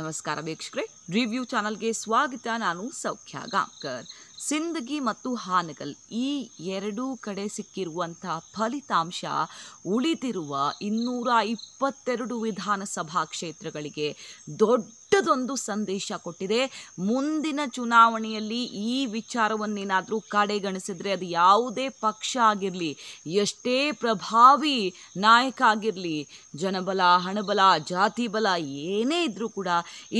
ನಮಸ್ಕಾರ ವೀಕ್ಷಕರೇ ರಿವ್ಯೂ ಚಾನಲ್ಗೆ ಸ್ವಾಗತ ನಾನು ಸೌಖ್ಯ ಗಾಂಕರ್ ಸಿಂದಗಿ ಮತ್ತು ಹಾನಗಲ್ ಈ ಎರಡೂ ಕಡೆ ಸಿಕ್ಕಿರುವಂಥ ಫಲಿತಾಂಶ ಉಳಿದಿರುವ ಇನ್ನೂರ ಇಪ್ಪತ್ತೆರಡು ವಿಧಾನಸಭಾ ಕ್ಷೇತ್ರಗಳಿಗೆ ದೊಡ್ಡ ದೊಡ್ಡದೊಂದು ಸಂದೇಶ ಕೊಟ್ಟಿದೆ ಮುಂದಿನ ಚುನಾವಣೆಯಲ್ಲಿ ಈ ವಿಚಾರವನ್ನೇನಾದರೂ ಕಡೆಗಣಿಸಿದ್ರೆ ಅದು ಯಾವುದೇ ಪಕ್ಷ ಆಗಿರಲಿ ಎಷ್ಟೇ ಪ್ರಭಾವಿ ನಾಯಕ ಆಗಿರಲಿ ಜನಬಲ ಹಣಬಲ ಜಾತಿ ಬಲ ಏನೇ ಇದ್ರೂ ಕೂಡ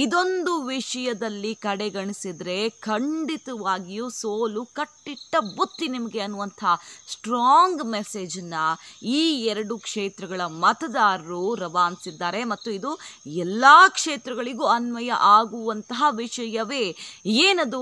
ಇದೊಂದು ವಿಷಯದಲ್ಲಿ ಕಡೆಗಣಿಸಿದ್ರೆ ಖಂಡಿತವಾಗಿಯೂ ಸೋಲು ಕಟ್ಟಿಟ್ಟ ಬುತ್ತಿ ನಿಮಗೆ ಅನ್ನುವಂಥ ಸ್ಟ್ರಾಂಗ್ ಮೆಸೇಜನ್ನು ಈ ಎರಡು ಕ್ಷೇತ್ರಗಳ ಮತದಾರರು ರವಾನಿಸಿದ್ದಾರೆ ಮತ್ತು ಇದು ಎಲ್ಲ ಕ್ಷೇತ್ರಗಳಿಗೂ ಅನ್ವಯ ಆಗುವಂತಹ ವಿಷಯವೇ ಏನದು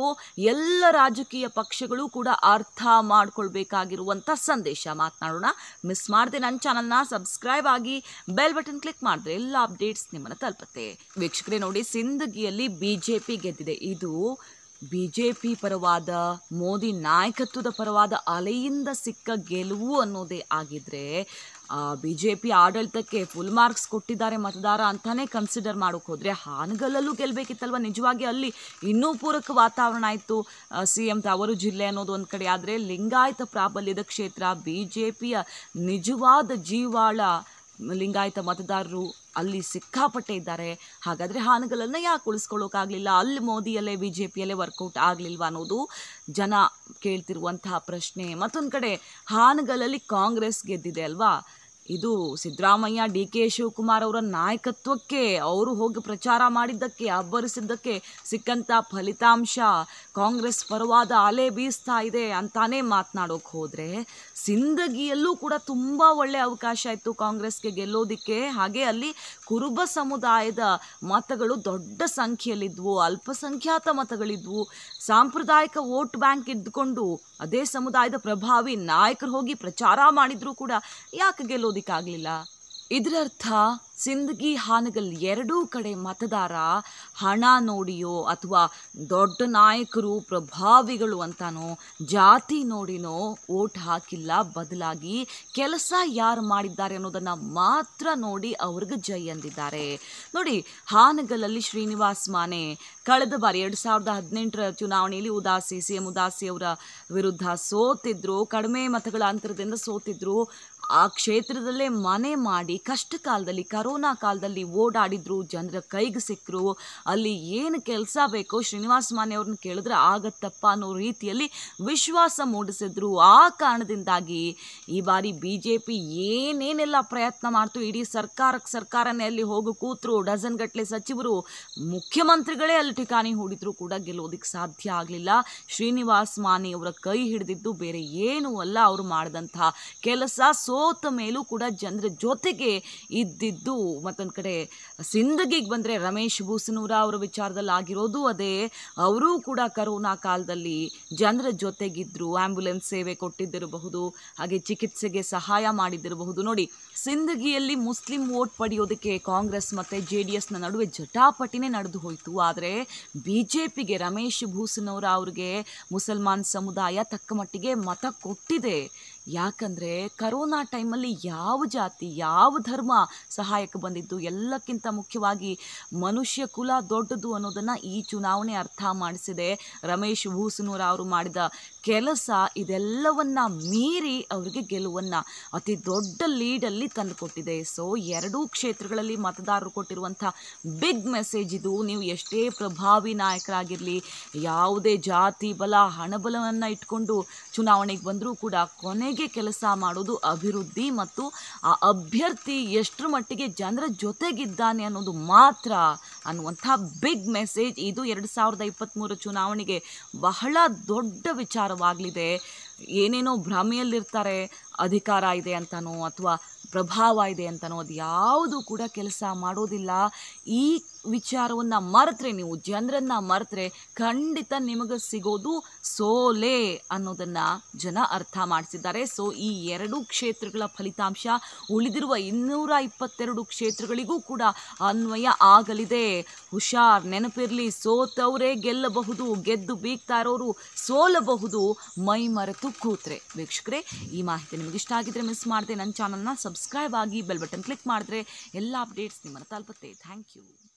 ಎಲ್ಲ ರಾಜಕೀಯ ಪಕ್ಷಗಳು ಕೂಡ ಅರ್ಥ ಮಾಡ್ಕೊಳ್ಬೇಕಾಗಿರುವಂಥ ಸಂದೇಶ ಮಾತನಾಡೋಣ ಮಿಸ್ ಮಾಡದೆ ನನ್ನ ಚಾನಲ್ನ ಸಬ್ಸ್ಕ್ರೈಬ್ ಆಗಿ ಬೆಲ್ ಬಟನ್ ಕ್ಲಿಕ್ ಮಾಡಿದ್ರೆ ಎಲ್ಲ ಅಪ್ಡೇಟ್ಸ್ ನಿಮ್ಮನ್ನು ತಲುಪುತ್ತೆ ವೀಕ್ಷಕರೇ ನೋಡಿ ಸಿಂದಗಿಯಲ್ಲಿ ಬಿ ಜೆ ಪಿ ಗೆದ್ದಿದೆ ಇದು ಬಿ ಜೆ ಪಿ ಪರವಾದ ಮೋದಿ ನಾಯಕತ್ವದ ಪರವಾದ ಅಲೆಯಿಂದ ಸಿಕ್ಕ ಗೆಲುವು ಅನ್ನೋದೇ ಆಗಿದ್ದರೆ ಬಿ ಜೆ ಪಿ ಆಡಳಿತಕ್ಕೆ ಫುಲ್ ಮಾರ್ಕ್ಸ್ ಕೊಟ್ಟಿದ್ದಾರೆ ಮತದಾರ ಅಂತಾನೆ ಕನ್ಸಿಡರ್ ಮಾಡೋಕೆ ಹೋದರೆ ಹಾನಗಲ್ಲಲ್ಲೂ ಗೆಲ್ಲಬೇಕಿತ್ತಲ್ವ ನಿಜವಾಗಿ ಅಲ್ಲಿ ಇನ್ನೂ ಪೂರಕ ವಾತಾವರಣ ಆಯಿತು ಸಿ ಎಂ ತವರು ಜಿಲ್ಲೆ ಅನ್ನೋದು ಒಂದು ಕಡೆ ಆದರೆ ಲಿಂಗಾಯತ ಪ್ರಾಬಲ್ಯದ ಕ್ಷೇತ್ರ ಬಿ ಜೆ ಪಿಯ ನಿಜವಾದ ಜೀವಾಳ ಲಿಂಗಾಯತ ಮತದಾರರು ಅಲ್ಲಿ ಸಿಕ್ಕಾಪಟ್ಟೆ ಇದ್ದಾರೆ ಹಾಗಾದರೆ ಹಾನಗಲನ್ನು ಯಾಕೆ ಉಳಿಸ್ಕೊಳ್ಳೋಕ್ಕಾಗಲಿಲ್ಲ ಅಲ್ಲಿ ಮೋದಿಯಲ್ಲೇ ಬಿ ಜೆ ಪಿಯಲ್ಲೇ ವರ್ಕೌಟ್ ಆಗಲಿಲ್ವಾ ಅನ್ನೋದು ಜನ ಕೇಳ್ತಿರುವಂತಹ ಪ್ರಶ್ನೆ ಮತ್ತೊಂದು ಕಡೆ ಹಾನಗಲಲ್ಲಿ ಕಾಂಗ್ರೆಸ್ ಗೆದ್ದಿದೆ ಅಲ್ವಾ ಇದು ಸಿದ್ದರಾಮಯ್ಯ ಡಿ ಕೆ ಶಿವಕುಮಾರ್ ಅವರ ನಾಯಕತ್ವಕ್ಕೆ ಅವರು ಹೋಗಿ ಪ್ರಚಾರ ಮಾಡಿದ್ದಕ್ಕೆ ಅಬ್ಬರಿಸಿದ್ದಕ್ಕೆ ಸಿಕ್ಕಂಥ ಫಲಿತಾಂಶ ಕಾಂಗ್ರೆಸ್ ಪರವಾದ ಅಲೆ ಬೀಸ್ತಾ ಇದೆ ಅಂತಾನೇ ಮಾತನಾಡೋಕೆ ಹೋದರೆ ಸಿಂದಗಿಯಲ್ಲೂ ಕೂಡ ತುಂಬ ಒಳ್ಳೆಯ ಅವಕಾಶ ಇತ್ತು ಕಾಂಗ್ರೆಸ್ಗೆ ಗೆಲ್ಲೋದಕ್ಕೆ ಹಾಗೆ ಅಲ್ಲಿ ಕುರುಬ ಸಮುದಾಯದ ಮತಗಳು ದೊಡ್ಡ ಸಂಖ್ಯೆಯಲ್ಲಿದ್ವು ಅಲ್ಪಸಂಖ್ಯಾತ ಮತಗಳಿದ್ವು ಸಾಂಪ್ರದಾಯಿಕ ವೋಟ್ ಬ್ಯಾಂಕ್ ಇದ್ದುಕೊಂಡು ಅದೇ ಸಮುದಾಯದ ಪ್ರಭಾವಿ ನಾಯಕರು ಹೋಗಿ ಪ್ರಚಾರ ಮಾಡಿದರೂ ಕೂಡ ಯಾಕೆ ಗೆಲ್ಲೋದಿಕ್ಕೆ ಮಾಡೋದಕ್ಕಾಗಲಿಲ್ಲ ಇದರರ್ಥ ಸಿಂದಗಿ ಹಾನಗಲ್ ಎರಡೂ ಕಡೆ ಮತದಾರ ಹಣ ನೋಡಿಯೋ ಅಥವಾ ದೊಡ್ಡ ನಾಯಕರು ಪ್ರಭಾವಿಗಳು ಅಂತಾನೋ ಜಾತಿ ನೋಡಿನೋ ಓಟ್ ಹಾಕಿಲ್ಲ ಬದಲಾಗಿ ಕೆಲಸ ಯಾರು ಮಾಡಿದ್ದಾರೆ ಅನ್ನೋದನ್ನು ಮಾತ್ರ ನೋಡಿ ಅವ್ರಿಗೆ ಜೈ ಅಂದಿದ್ದಾರೆ ನೋಡಿ ಹಾನಗಲಲ್ಲಿ ಶ್ರೀನಿವಾಸ್ ಮಾನೆ ಕಳೆದ ಬಾರಿ ಎರಡು ಸಾವಿರದ ಹದಿನೆಂಟರ ಚುನಾವಣೆಯಲ್ಲಿ ಉದಾಸಿ ಸಿ ಎಂ ಉದಾಸಿ ಅವರ ವಿರುದ್ಧ ಸೋತಿದ್ರು ಕಡಿಮೆ ಮತಗಳ ಅಂತರದಿಂದ ಸೋತಿದ್ರು ಆ ಕ್ಷೇತ್ರದಲ್ಲೇ ಮನೆ ಮಾಡಿ ಕಷ್ಟ ಕಾಲದಲ್ಲಿ ಕರೋನಾ ಕಾಲದಲ್ಲಿ ಓಡಾಡಿದ್ರು ಜನರ ಕೈಗೆ ಸಿಕ್ಕರು ಅಲ್ಲಿ ಏನು ಕೆಲಸ ಬೇಕೋ ಶ್ರೀನಿವಾಸ ಮಾನೆ ಅವ್ರನ್ನ ಕೇಳಿದ್ರೆ ಆಗತ್ತಪ್ಪ ಅನ್ನೋ ರೀತಿಯಲ್ಲಿ ವಿಶ್ವಾಸ ಮೂಡಿಸಿದ್ರು ಆ ಕಾರಣದಿಂದಾಗಿ ಈ ಬಾರಿ ಬಿ ಜೆ ಪಿ ಏನೇನೆಲ್ಲ ಪ್ರಯತ್ನ ಮಾಡ್ತು ಇಡೀ ಸರ್ಕಾರಕ್ಕೆ ಸರ್ಕಾರನೇ ಅಲ್ಲಿ ಹೋಗು ಕೂತರು ಡಜನ್ ಗಟ್ಟಲೆ ಸಚಿವರು ಮುಖ್ಯಮಂತ್ರಿಗಳೇ ಅಲ್ಲಿ ಠಿಕಾಣಿ ಹೂಡಿದ್ರು ಕೂಡ ಗೆಲ್ಲೋದಕ್ಕೆ ಸಾಧ್ಯ ಆಗಲಿಲ್ಲ ಶ್ರೀನಿವಾಸ್ ಮಾನೆಯವರ ಅವರ ಕೈ ಹಿಡಿದಿದ್ದು ಬೇರೆ ಏನೂ ಅಲ್ಲ ಅವರು ಮಾಡಿದಂಥ ಕೆಲಸ ಸೋ ಸೋತ ಮೇಲೂ ಕೂಡ ಜನರ ಜೊತೆಗೆ ಇದ್ದಿದ್ದು ಮತ್ತೊಂದು ಕಡೆ ಸಿಂದಗಿಗೆ ಬಂದರೆ ರಮೇಶ್ ಭೂಸನೂರ ಅವರ ವಿಚಾರದಲ್ಲಿ ಆಗಿರೋದು ಅದೇ ಅವರೂ ಕೂಡ ಕರೋನಾ ಕಾಲದಲ್ಲಿ ಜನರ ಜೊತೆಗಿದ್ದರು ಆ್ಯಂಬುಲೆನ್ಸ್ ಸೇವೆ ಕೊಟ್ಟಿದ್ದಿರಬಹುದು ಹಾಗೆ ಚಿಕಿತ್ಸೆಗೆ ಸಹಾಯ ಮಾಡಿದ್ದಿರಬಹುದು ನೋಡಿ ಸಿಂದಗಿಯಲ್ಲಿ ಮುಸ್ಲಿಂ ವೋಟ್ ಪಡೆಯೋದಕ್ಕೆ ಕಾಂಗ್ರೆಸ್ ಮತ್ತು ಜೆ ಡಿ ಎಸ್ನ ನಡುವೆ ಜಟಾಪಟಿನೇ ನಡೆದು ಹೋಯಿತು ಆದರೆ ಬಿ ಜೆ ಪಿಗೆ ರಮೇಶ್ ಭೂಸನೂರ ಅವ್ರಿಗೆ ಮುಸಲ್ಮಾನ್ ಸಮುದಾಯ ತಕ್ಕ ಮಟ್ಟಿಗೆ ಮತ ಕೊಟ್ಟಿದೆ ಯಾಕಂದರೆ ಕರೋನಾ ಟೈಮಲ್ಲಿ ಯಾವ ಜಾತಿ ಯಾವ ಧರ್ಮ ಸಹಾಯಕ್ಕೆ ಬಂದಿದ್ದು ಎಲ್ಲಕ್ಕಿಂತ ಮುಖ್ಯವಾಗಿ ಮನುಷ್ಯ ಕುಲ ದೊಡ್ಡದು ಅನ್ನೋದನ್ನು ಈ ಚುನಾವಣೆ ಅರ್ಥ ಮಾಡಿಸಿದೆ ರಮೇಶ್ ಭೂಸನೂರ ಅವರು ಮಾಡಿದ ಕೆಲಸ ಇದೆಲ್ಲವನ್ನು ಮೀರಿ ಅವರಿಗೆ ಗೆಲುವನ್ನು ಅತಿ ದೊಡ್ಡ ಲೀಡಲ್ಲಿ ತಂದುಕೊಟ್ಟಿದೆ ಸೊ ಎರಡೂ ಕ್ಷೇತ್ರಗಳಲ್ಲಿ ಮತದಾರರು ಕೊಟ್ಟಿರುವಂಥ ಬಿಗ್ ಮೆಸೇಜ್ ಇದು ನೀವು ಎಷ್ಟೇ ಪ್ರಭಾವಿ ನಾಯಕರಾಗಿರಲಿ ಯಾವುದೇ ಜಾತಿ ಬಲ ಹಣಬಲವನ್ನು ಇಟ್ಕೊಂಡು ಚುನಾವಣೆಗೆ ಬಂದರೂ ಕೂಡ ಕೊನೆಗೆ ಕೆಲಸ ಮಾಡೋದು ಅಭಿವೃದ್ಧಿ ಮತ್ತು ಆ ಅಭ್ಯರ್ಥಿ ಎಷ್ಟರ ಮಟ್ಟಿಗೆ ಜನರ ಜೊತೆಗಿದ್ದಾನೆ ಅನ್ನೋದು ಮಾತ್ರ ಅನ್ನುವಂಥ ಬಿಗ್ ಮೆಸೇಜ್ ಇದು ಎರಡು ಸಾವಿರದ ಇಪ್ಪತ್ತ್ಮೂರು ಚುನಾವಣೆಗೆ ಬಹಳ ದೊಡ್ಡ ವಿಚಾರವಾಗಲಿದೆ ಏನೇನೋ ಭ್ರಮೆಯಲ್ಲಿರ್ತಾರೆ ಅಧಿಕಾರ ಇದೆ ಅಂತನೋ ಅಥವಾ ಪ್ರಭಾವ ಇದೆ ಅಂತನೋ ಅದು ಯಾವುದು ಕೂಡ ಕೆಲಸ ಮಾಡೋದಿಲ್ಲ ಈ ವಿಚಾರವನ್ನು ಮರೆತರೆ ನೀವು ಜನರನ್ನು ಮರೆತರೆ ಖಂಡಿತ ನಿಮಗೆ ಸಿಗೋದು ಸೋಲೆ ಅನ್ನೋದನ್ನು ಜನ ಅರ್ಥ ಮಾಡಿಸಿದ್ದಾರೆ ಸೊ ಈ ಎರಡು ಕ್ಷೇತ್ರಗಳ ಫಲಿತಾಂಶ ಉಳಿದಿರುವ ಇನ್ನೂರ ಇಪ್ಪತ್ತೆರಡು ಕ್ಷೇತ್ರಗಳಿಗೂ ಕೂಡ ಅನ್ವಯ ಆಗಲಿದೆ ಹುಷಾರ್ ನೆನಪಿರಲಿ ಸೋತವರೇ ಗೆಲ್ಲಬಹುದು ಗೆದ್ದು ಬೀಗ್ತಾ ಇರೋರು ಸೋಲಬಹುದು ಮೈ ಮರೆತು ಕೂತ್ರೆ ವೀಕ್ಷಕರೇ ಈ ಮಾಹಿತಿ ನಿಮಗೆ ಇಷ್ಟ ಆಗಿದ್ರೆ ಮಿಸ್ ಮಾಡಿದೆ ನನ್ನ ಚಾನಲ್ನ ಸಬ್ಸ್ಕ್ರೈಬ್ ಆಗಿ ಬೆಲ್ ಬಟನ್ ಕ್ಲಿಕ್ ಮಾಡಿದ್ರೆ ಎಲ್ಲ ಅಪ್ಡೇಟ್ಸ್ ನಿಮ್ಮನ್ನು ತಲುಪುತ್ತೆ ಥ್ಯಾಂಕ್ ಯು